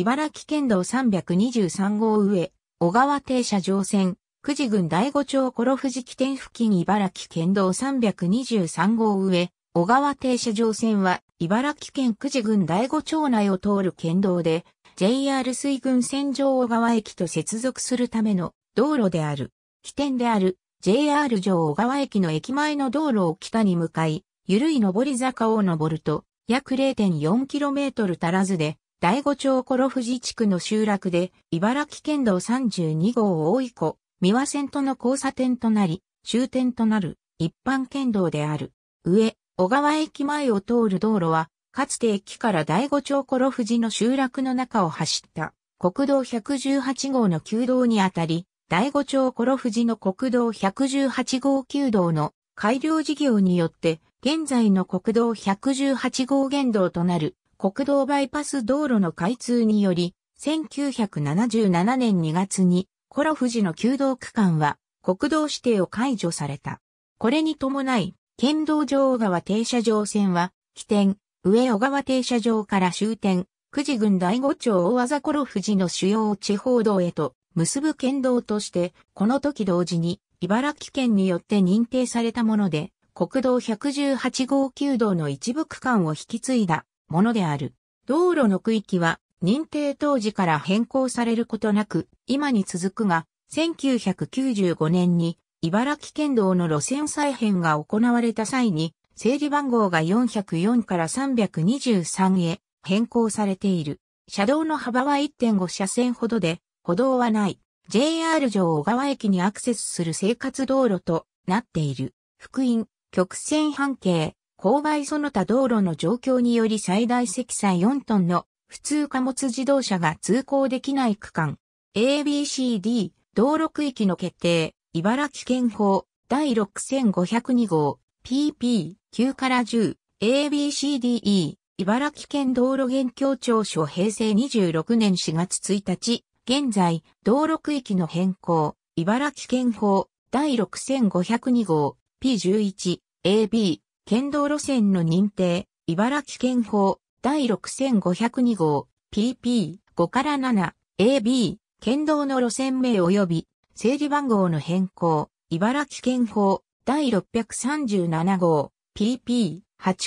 茨城県道323号上、小川停車乗船、九時郡第五町頃富士起点付近茨城県道323号上、小川停車乗船は、茨城県九時郡第五町内を通る県道で、JR 水郡線上小川駅と接続するための道路である。起点である JR 上小川駅の駅前の道路を北に向かい、ゆるい上り坂を登ると、約 0.4km 足らずで、第五町頃富士地区の集落で、茨城県道32号大井湖、三輪線との交差点となり、終点となる一般県道である。上、小川駅前を通る道路は、かつて駅から第五町頃富士の集落の中を走った国道118号の旧道にあたり、第五町頃富士の国道118号旧道の改良事業によって、現在の国道118号原道となる国道バイパス道路の開通により、1977年2月に、コロフジの旧道区間は国道指定を解除された。これに伴い、県道上小川停車場線は、起点、上小川停車場から終点、久慈郡第五町大技コロフジの主要地方道へと結ぶ県道として、この時同時に、茨城県によって認定されたもので、国道118号旧道の一部区間を引き継いだものである。道路の区域は認定当時から変更されることなく、今に続くが、1995年に茨城県道の路線再編が行われた際に、整理番号が404から323へ変更されている。車道の幅は1.5車線ほどで、歩道はない。JR 城小川駅にアクセスする生活道路となっている。福音、曲線半径、勾配その他道路の状況により最大積載4トンの普通貨物自動車が通行できない区間。ABCD 道路区域の決定、茨城県法第6502号 PP9 から10 ABCDE 茨城県道路現況庁所平成26年4月1日、現在、道路区域の変更、茨城県法第6502号 P11AB 県道路線の認定、茨城県法第6502号 PP5 から7 AB 県道の路線名及び整理番号の変更、茨城県法第637号 PP8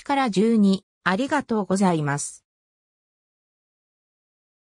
から12ありがとうございます。